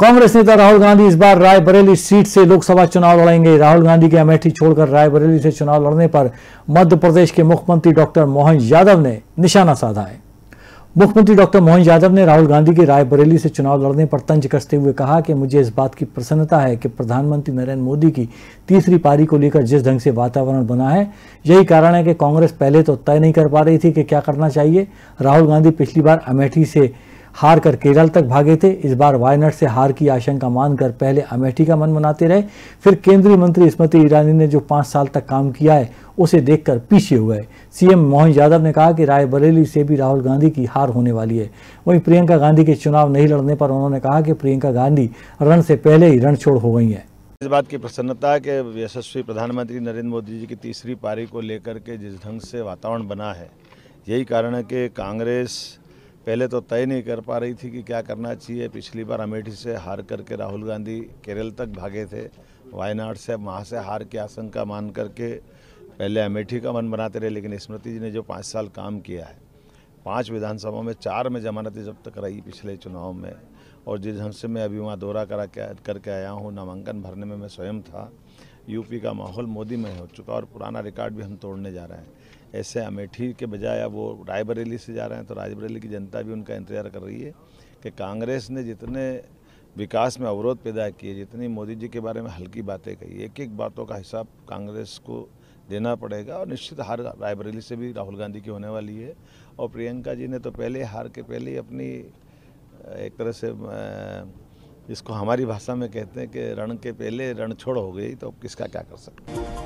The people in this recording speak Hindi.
कांग्रेस नेता राहुल गांधी इस बार रायबरेली सीट से लोकसभा चुनाव लड़ेंगे राहुल गांधी के अमेठी छोड़कर रायबरेली से चुनाव लड़ने पर मध्य प्रदेश के मुख्यमंत्री डॉक्टर मोहन यादव ने निशाना साधा है मुख्यमंत्री डॉक्टर मोहन यादव ने राहुल गांधी के रायबरेली से चुनाव लड़ने पर तंज कसते हुए कहा कि मुझे इस बात की प्रसन्नता है कि प्रधानमंत्री नरेंद्र मोदी की तीसरी पारी को लेकर जिस ढंग से वातावरण बना है यही कारण है कि कांग्रेस पहले तो तय नहीं कर पा रही थी कि क्या करना चाहिए राहुल गांधी पिछली बार अमेठी से हार कर केरल तक भागे थे इस बार वायनाड से हार की आशंका मानकर पहले अमेठी का मन मनाते रहे फिर केंद्रीय मंत्री स्मृति ईरानी ने जो पांच साल तक काम किया है उसे देखकर पीछे हुए सीएम मोहन यादव ने कहा कि रायबरेली से भी राहुल गांधी की हार होने वाली है वहीं प्रियंका गांधी के चुनाव नहीं लड़ने पर उन्होंने कहा कि प्रियंका गांधी रण से पहले ही रण छोड़ हो गई है इस बात की प्रसन्नता है कि यशस्वी प्रधानमंत्री नरेंद्र मोदी जी की तीसरी पारी को लेकर के जिस ढंग से वातावरण बना है यही कारण है कि कांग्रेस पहले तो तय नहीं कर पा रही थी कि क्या करना चाहिए पिछली बार अमेठी से हार करके राहुल गांधी केरल तक भागे थे वायनाड से वहाँ से हार की आशंका मान करके पहले अमेठी का मन बनाते रहे लेकिन स्मृति जी ने जो पाँच साल काम किया है पाँच विधानसभा में चार में जमानतें जब तक रही पिछले चुनाव में और जिस ढंग से मैं अभी वहाँ दौरा करा के करके आया हूँ नामांकन भरने में मैं स्वयं था यूपी का माहौल मोदी में हो चुका और पुराना रिकॉर्ड भी हम तोड़ने जा रहे हैं ऐसे अमेठी के बजाय अब वो रायबरेली से जा रहे हैं तो रायबरेली की जनता भी उनका इंतजार कर रही है कि कांग्रेस ने जितने विकास में अवरोध पैदा किए जितनी मोदी जी के बारे में हल्की बातें कही एक एक बातों का हिसाब कांग्रेस को देना पड़ेगा और निश्चित हार रायबरेली से भी राहुल गांधी की होने वाली है और प्रियंका जी ने तो पहले हार के पहले ही अपनी एक तरह से इसको हमारी भाषा में कहते हैं कि रण के पहले रण छोड़ हो गई तो किसका क्या कर सकते हैं